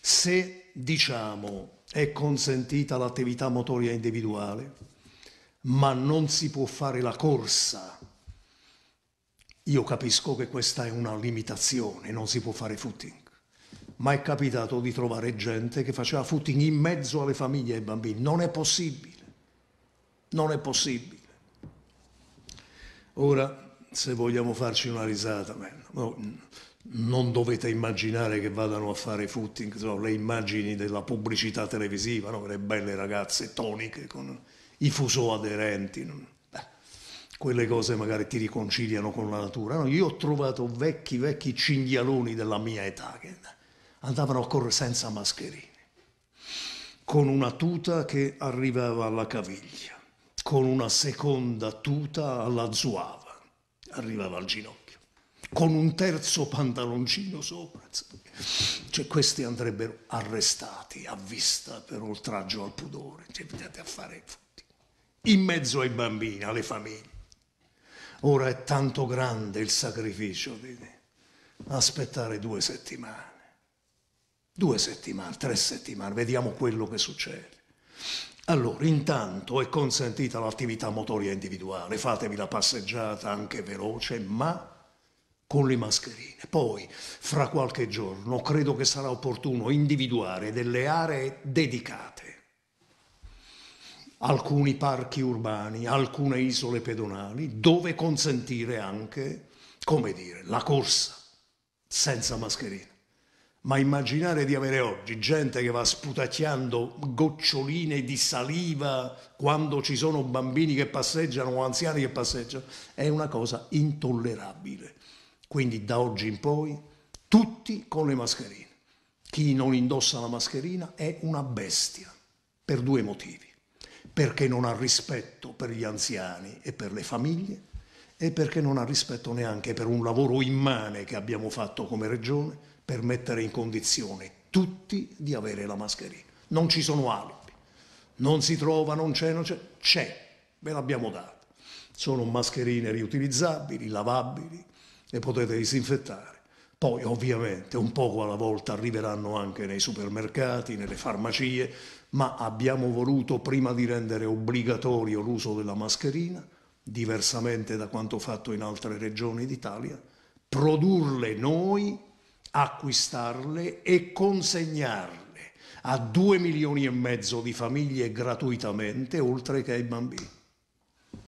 se diciamo è consentita l'attività motoria individuale, ma non si può fare la corsa, io capisco che questa è una limitazione, non si può fare footing. Ma è capitato di trovare gente che faceva footing in mezzo alle famiglie e ai bambini. Non è possibile. Non è possibile. Ora, se vogliamo farci una risata, beh, no non dovete immaginare che vadano a fare footing, insomma, le immagini della pubblicità televisiva, no? le belle ragazze toniche con i fuso aderenti, no? Beh, quelle cose magari ti riconciliano con la natura. No? Io ho trovato vecchi, vecchi cinghialoni della mia età che andavano a correre senza mascherine, con una tuta che arrivava alla caviglia, con una seconda tuta alla zuava, arrivava al ginocchio con un terzo pantaloncino sopra. Cioè, questi andrebbero arrestati a vista per oltraggio al pudore. Cioè, andate a fare i In mezzo ai bambini, alle famiglie. Ora è tanto grande il sacrificio, di Aspettare due settimane. Due settimane, tre settimane, vediamo quello che succede. Allora, intanto è consentita l'attività motoria individuale, fatevi la passeggiata anche veloce, ma con le mascherine. Poi, fra qualche giorno, credo che sarà opportuno individuare delle aree dedicate. Alcuni parchi urbani, alcune isole pedonali, dove consentire anche, come dire, la corsa senza mascherine. Ma immaginare di avere oggi gente che va sputacchiando goccioline di saliva quando ci sono bambini che passeggiano o anziani che passeggiano è una cosa intollerabile. Quindi da oggi in poi tutti con le mascherine. Chi non indossa la mascherina è una bestia, per due motivi. Perché non ha rispetto per gli anziani e per le famiglie e perché non ha rispetto neanche per un lavoro immane che abbiamo fatto come regione per mettere in condizione tutti di avere la mascherina. Non ci sono alibi, non si trova, non c'è, non c'è, c'è, ve l'abbiamo data. Sono mascherine riutilizzabili, lavabili, le potete disinfettare. Poi ovviamente un poco alla volta arriveranno anche nei supermercati, nelle farmacie, ma abbiamo voluto prima di rendere obbligatorio l'uso della mascherina, diversamente da quanto fatto in altre regioni d'Italia, produrle noi, acquistarle e consegnarle a due milioni e mezzo di famiglie gratuitamente, oltre che ai bambini.